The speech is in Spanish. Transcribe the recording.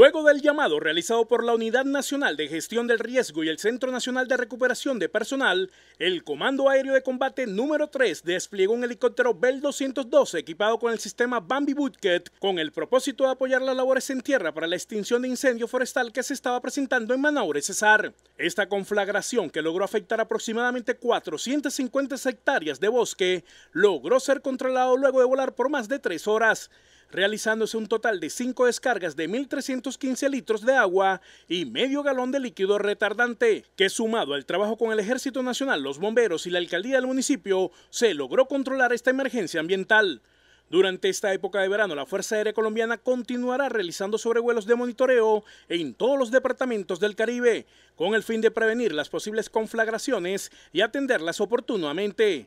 Luego del llamado realizado por la Unidad Nacional de Gestión del Riesgo y el Centro Nacional de Recuperación de Personal, el Comando Aéreo de Combate número 3 desplegó un helicóptero Bell 212 equipado con el sistema Bambi Bucket con el propósito de apoyar las labores en tierra para la extinción de incendio forestal que se estaba presentando en Manaure, Cesar. Esta conflagración que logró afectar aproximadamente 450 hectáreas de bosque logró ser controlado luego de volar por más de tres horas realizándose un total de cinco descargas de 1.315 litros de agua y medio galón de líquido retardante, que sumado al trabajo con el Ejército Nacional, los bomberos y la alcaldía del municipio, se logró controlar esta emergencia ambiental. Durante esta época de verano, la Fuerza Aérea Colombiana continuará realizando sobrevuelos de monitoreo en todos los departamentos del Caribe, con el fin de prevenir las posibles conflagraciones y atenderlas oportunamente.